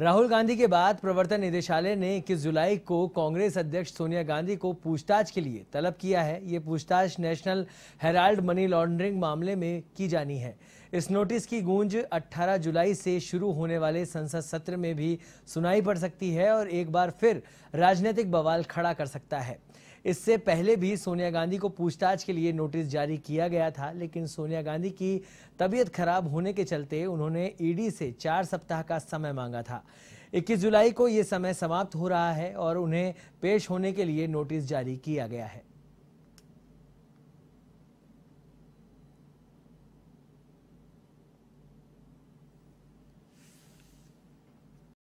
राहुल गांधी के बाद प्रवर्तन निदेशालय ने 21 जुलाई को कांग्रेस अध्यक्ष सोनिया गांधी को पूछताछ के लिए तलब किया है ये पूछताछ नेशनल हेराल्ड मनी लॉन्ड्रिंग मामले में की जानी है इस नोटिस की गूंज 18 जुलाई से शुरू होने वाले संसद सत्र में भी सुनाई पड़ सकती है और एक बार फिर राजनीतिक बवाल खड़ा कर सकता है इससे पहले भी सोनिया गांधी को पूछताछ के लिए नोटिस जारी किया गया था लेकिन सोनिया गांधी की तबीयत खराब होने के चलते उन्होंने ईडी से चार सप्ताह का समय मांगा था 21 जुलाई को ये समय समाप्त हो रहा है और उन्हें पेश होने के लिए नोटिस जारी किया गया है